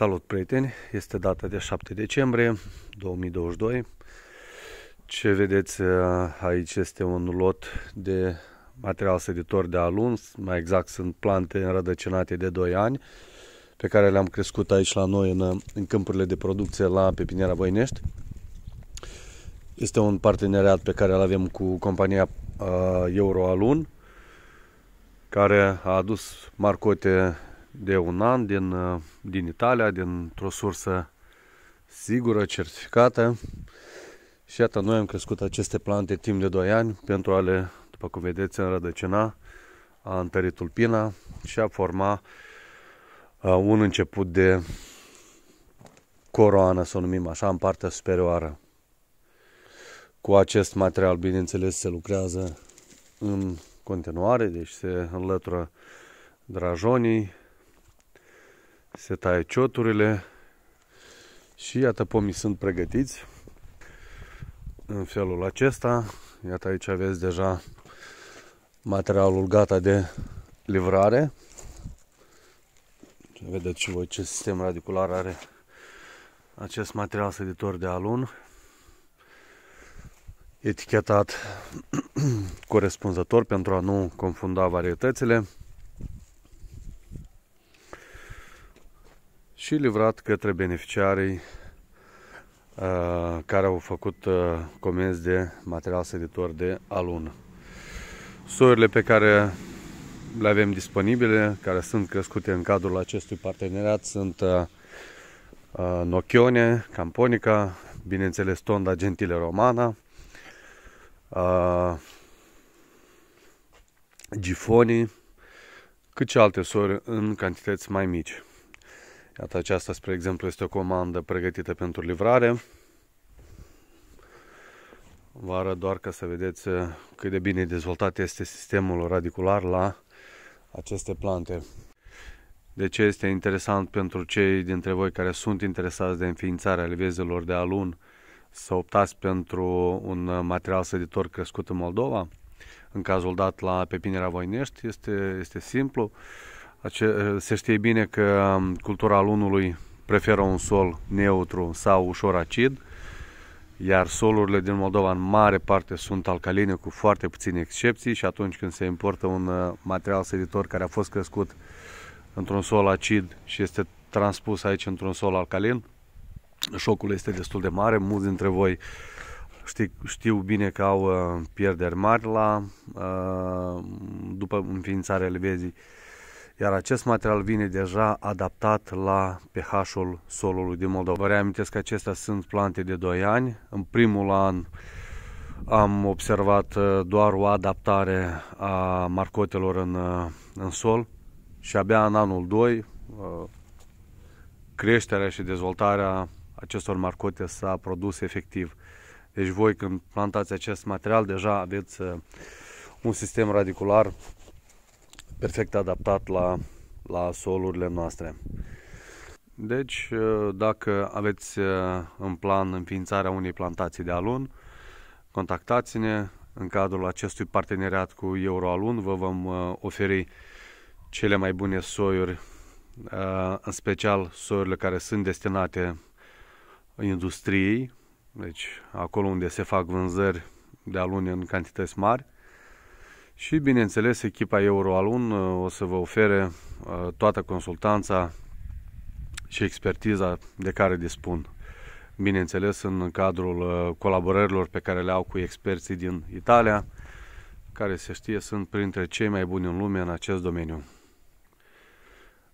Salut prieteni, este data de 7 decembrie 2022. Ce vedeți uh, aici este un lot de material săditor de alun, mai exact sunt plante înrădăcinate de 2 ani pe care le-am crescut aici la noi în, în câmpurile de producție la Pepiniera Voinești. Este un parteneriat pe care îl avem cu compania uh, Euroalun, care a adus marcote de un an din, uh, din Italia, dintr-o sursă sigură, certificată. Și iată, noi am crescut aceste plante timp de 2 ani pentru a le, după cum vedeți, înrădăcina, a întări tulpina și a forma uh, un început de coroană, să o numim așa, în partea superioară. Cu acest material, bineînțeles, se lucrează în continuare, deci se înlătură drajonii, se taie cioturile și iată pomii sunt pregătiți în felul acesta. Iată aici aveți deja materialul gata de livrare. Vedeți și voi ce sistem radicular are acest material săditor de alun. Etichetat corespunzător pentru a nu confunda varietățile. și livrat către beneficiarii uh, care au făcut uh, comenzi de material săditor de alun. Soiurile pe care le avem disponibile, care sunt crescute în cadrul acestui parteneriat, sunt uh, uh Nochione, Camponica, bineînțeles Tonda Gentile Romana, uh, Gifonii, cât și alte sori în cantități mai mici. Iată aceasta, spre exemplu, este o comandă pregătită pentru livrare. Vă arăt doar ca să vedeți uh, cât de bine dezvoltat este sistemul radicular la aceste plante. De ce este interesant pentru cei dintre voi care sunt interesați de înființarea levezelor de alun să optați pentru un uh, material săditor crescut în Moldova? În cazul dat la pepinerea Voinești este, este simplu. Ace- se știe bine că cultura lunului preferă un sol neutru sau ușor acid, iar solurile din Moldova în mare parte sunt alcaline cu foarte puține excepții și atunci când se importă un uh, material seditor care a fost crescut într-un sol acid și este transpus aici într-un sol alcalin, șocul este destul de mare. Mulți dintre voi știu, știu bine că au uh, pierderi mari la uh, după înființarea levezii iar acest material vine deja adaptat la pH-ul solului din Moldova. Vă reamintesc că acestea sunt plante de 2 ani. În primul an am observat uh, doar o adaptare a marcotelor în, uh, în sol și abia în anul 2 uh, creșterea și dezvoltarea acestor marcote s-a produs efectiv. Deci voi când plantați acest material deja aveți un sistem radicular perfect adaptat la, la solurile noastre. Deci, uh, dacă aveți uh, în plan înființarea unei plantații de alun, contactați-ne în cadrul acestui parteneriat cu Euroalun. Vă vom uh, oferi cele mai bune soiuri, în special soiurile care sunt destinate industriei, deci acolo unde se fac vânzări de alune în cantități mari. Și, bineînțeles, echipa Euroalun uh, o să vă ofere uh, toată consultanța și expertiza de care dispun. Bineînțeles, în cadrul uh, colaborărilor pe care le au cu experții din Italia, care se știe sunt printre cei mai buni în lume în acest domeniu.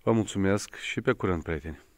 Vă mulțumesc și pe curând, prieteni!